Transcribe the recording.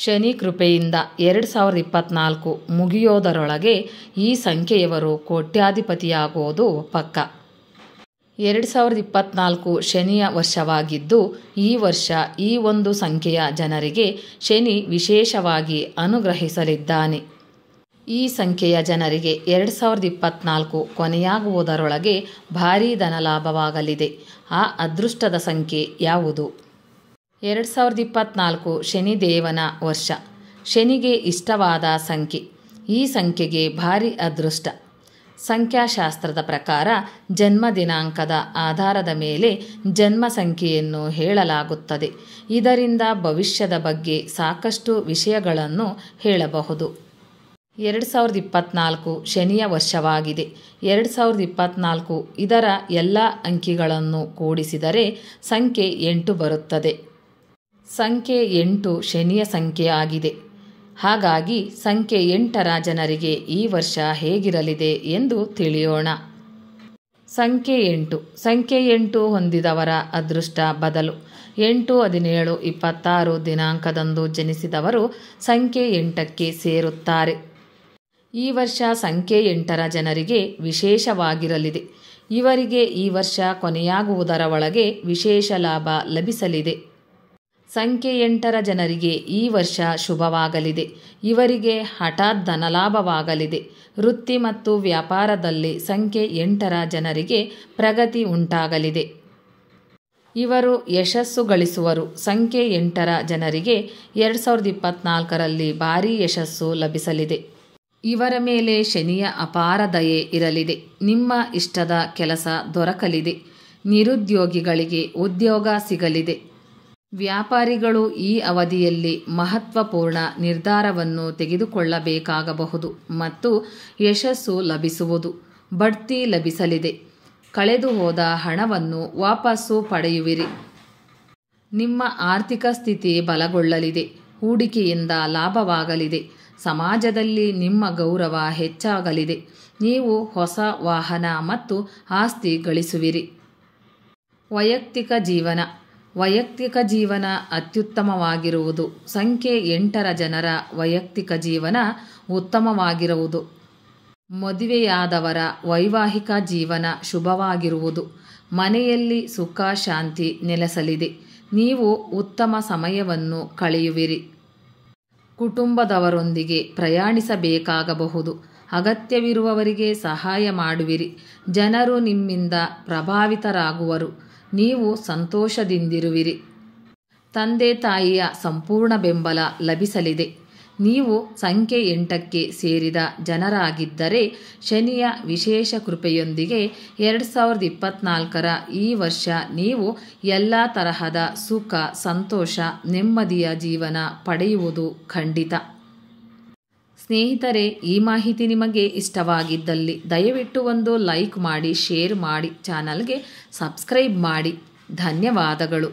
ಶನಿ ಕೃಪೆಯಿಂದ ಎರಡು ಸಾವಿರದ ಇಪ್ಪತ್ತ್ನಾಲ್ಕು ಮುಗಿಯೋದರೊಳಗೆ ಈ ಸಂಖ್ಯೆಯವರು ಕೋಟ್ಯಾಧಿಪತಿಯಾಗೋದು ಪಕ್ಕ ಎರಡು ಸಾವಿರದ ಇಪ್ಪತ್ನಾಲ್ಕು ಶನಿಯ ವರ್ಷವಾಗಿದ್ದು ಈ ವರ್ಷ ಈ ಒಂದು ಸಂಖ್ಯೆಯ ಜನರಿಗೆ ಶನಿ ವಿಶೇಷವಾಗಿ ಅನುಗ್ರಹಿಸಲಿದ್ದಾನೆ ಈ ಸಂಖ್ಯೆಯ ಜನರಿಗೆ ಎರಡು ಸಾವಿರದ ಇಪ್ಪತ್ತ್ನಾಲ್ಕು ಕೊನೆಯಾಗುವುದರೊಳಗೆ ಭಾರೀ ಧನಲಾಭವಾಗಲಿದೆ ಆ ಅದೃಷ್ಟದ ಸಂಖ್ಯೆ ಯಾವುದು ಎರಡು ಸಾವಿರದ ಇಪ್ಪತ್ನಾಲ್ಕು ಶನಿದೇವನ ವರ್ಷ ಶನಿಗೆ ಇಷ್ಟವಾದ ಸಂಖ್ಯೆ ಈ ಸಂಖ್ಯೆಗೆ ಭಾರಿ ಅದೃಷ್ಟ ಸಂಖ್ಯಾಶಾಸ್ತ್ರದ ಪ್ರಕಾರ ಜನ್ಮ ದಿನಾಂಕದ ಆಧಾರದ ಮೇಲೆ ಜನ್ಮ ಸಂಖ್ಯೆಯನ್ನು ಹೇಳಲಾಗುತ್ತದೆ ಇದರಿಂದ ಭವಿಷ್ಯದ ಬಗ್ಗೆ ಸಾಕಷ್ಟು ವಿಷಯಗಳನ್ನು ಹೇಳಬಹುದು ಎರಡು ಸಾವಿರದ ಇಪ್ಪತ್ನಾಲ್ಕು ಶನಿಯ ವರ್ಷವಾಗಿದೆ ಎರಡು ಸಾವಿರದ ಇಪ್ಪತ್ತ್ನಾಲ್ಕು ಇದರ ಎಲ್ಲ ಅಂಕಿಗಳನ್ನು ಕೂಡಿಸಿದರೆ ಸಂಖ್ಯೆ ಎಂಟು ಬರುತ್ತದೆ ಸಂಖ್ಯೆ ಎಂಟು ಶನಿಯ ಸಂಖ್ಯೆ ಆಗಿದೆ ಹಾಗಾಗಿ ಸಂಖ್ಯೆ ಎಂಟರ ಜನರಿಗೆ ಈ ವರ್ಷ ಹೇಗಿರಲಿದೆ ಎಂದು ತಿಳಿಯೋಣ ಸಂಖ್ಯೆ ಎಂಟು ಸಂಖ್ಯೆ ಎಂಟು ಹೊಂದಿದವರ ಅದೃಷ್ಟ ಬದಲು ಎಂಟು ಹದಿನೇಳು ಇಪ್ಪತ್ತಾರು ದಿನಾಂಕದಂದು ಜನಿಸಿದವರು ಸಂಖ್ಯೆ ಎಂಟಕ್ಕೆ ಸೇರುತ್ತಾರೆ ಈ ವರ್ಷ ಸಂಖ್ಯೆ ಎಂಟರ ಜನರಿಗೆ ವಿಶೇಷವಾಗಿರಲಿದೆ ಇವರಿಗೆ ಈ ವರ್ಷ ಕೊನೆಯಾಗುವುದರ ಒಳಗೆ ವಿಶೇಷ ಲಾಭ ಲಭಿಸಲಿದೆ ಸಂಖ್ಯೆ ಎಂಟರ ಜನರಿಗೆ ಈ ವರ್ಷ ಶುಭವಾಗಲಿದೆ ಇವರಿಗೆ ಹಠಾತ್ ಧನಲಾಭವಾಗಲಿದೆ ವೃತ್ತಿ ಮತ್ತು ವ್ಯಾಪಾರದಲ್ಲಿ ಸಂಖ್ಯೆ ಎಂಟರ ಜನರಿಗೆ ಪ್ರಗತಿ ಉಂಟಾಗಲಿದೆ ಇವರು ಯಶಸ್ಸು ಗಳಿಸುವರು ಸಂಖ್ಯೆ ಎಂಟರ ಜನರಿಗೆ ಎರಡು ಸಾವಿರದ ಇಪ್ಪತ್ನಾಲ್ಕರಲ್ಲಿ ಭಾರೀ ಯಶಸ್ಸು ಲಭಿಸಲಿದೆ ಇವರ ಮೇಲೆ ಶನಿಯ ಅಪಾರ ದಯೆ ಇರಲಿದೆ ನಿಮ್ಮ ಇಷ್ಟದ ಕೆಲಸ ದೊರಕಲಿದೆ ನಿರುದ್ಯೋಗಿಗಳಿಗೆ ಉದ್ಯೋಗ ಸಿಗಲಿದೆ ವ್ಯಾಪಾರಿಗಳು ಈ ಅವಧಿಯಲ್ಲಿ ಮಹತ್ವಪೂರ್ಣ ನಿರ್ಧಾರವನ್ನು ತೆಗೆದುಕೊಳ್ಳಬೇಕಾಗಬಹುದು ಮತ್ತು ಯಶಸ್ಸು ಲಭಿಸುವುದು ಬಡ್ತಿ ಲಭಿಸಲಿದೆ ಕಳೆದು ಹೋದ ಹಣವನ್ನು ವಾಪಸ್ಸು ಪಡೆಯುವಿರಿ ನಿಮ್ಮ ಆರ್ಥಿಕ ಸ್ಥಿತಿ ಬಲಗೊಳ್ಳಲಿದೆ ಹೂಡಿಕೆಯಿಂದ ಲಾಭವಾಗಲಿದೆ ಸಮಾಜದಲ್ಲಿ ನಿಮ್ಮ ಗೌರವ ಹೆಚ್ಚಾಗಲಿದೆ ನೀವು ಹೊಸ ವಾಹನ ಮತ್ತು ಆಸ್ತಿ ಗಳಿಸುವಿರಿ ವೈಯಕ್ತಿಕ ಜೀವನ ವೈಯಕ್ತಿಕ ಜೀವನ ಅತ್ಯುತ್ತಮವಾಗಿರುವುದು ಸಂಖ್ಯೆ ಎಂಟರ ಜನರ ವೈಯಕ್ತಿಕ ಜೀವನ ಉತ್ತಮವಾಗಿರುವುದು ಮದುವೆಯಾದವರ ವೈವಾಹಿಕ ಜೀವನ ಶುಭವಾಗಿರುವುದು ಮನೆಯಲ್ಲಿ ಸುಖ ಶಾಂತಿ ನೆಲೆಸಲಿದೆ ನೀವು ಉತ್ತಮ ಸಮಯವನ್ನು ಕಳೆಯುವಿರಿ ಕುಟುಂಬದವರೊಂದಿಗೆ ಪ್ರಯಾಣಿಸಬೇಕಾಗಬಹುದು ಅಗತ್ಯವಿರುವವರಿಗೆ ಸಹಾಯ ಮಾಡುವಿರಿ ಜನರು ನಿಮ್ಮಿಂದ ಪ್ರಭಾವಿತರಾಗುವರು ನೀವು ಸಂತೋಷದಿಂದಿರುವಿರಿ ತಂದೆ ತಾಯಿಯ ಸಂಪೂರ್ಣ ಬೆಂಬಲ ಲಭಿಸಲಿದೆ ನೀವು ಸಂಖ್ಯೆ ಎಂಟಕ್ಕೆ ಸೇರಿದ ಜನರಾಗಿದ್ದರೆ ಶನಿಯ ವಿಶೇಷ ಕೃಪೆಯೊಂದಿಗೆ ಎರಡು ಸಾವಿರದ ಇಪ್ಪತ್ನಾಲ್ಕರ ಈ ವರ್ಷ ನೀವು ಎಲ್ಲ ತರಹದ ಸುಖ ಸಂತೋಷ ನೆಮ್ಮದಿಯ ಜೀವನ ಪಡೆಯುವುದು ಖಂಡಿತ ಸ್ನೇಹಿತರೆ ಈ ಮಾಹಿತಿ ನಿಮಗೆ ಇಷ್ಟವಾಗಿದ್ದಲ್ಲಿ ದಯವಿಟ್ಟು ಒಂದು ಲೈಕ್ ಮಾಡಿ ಶೇರ್ ಮಾಡಿ ಚಾನಲ್ಗೆ ಸಬ್ಸ್ಕ್ರೈಬ್ ಮಾಡಿ ಧನ್ಯವಾದಗಳು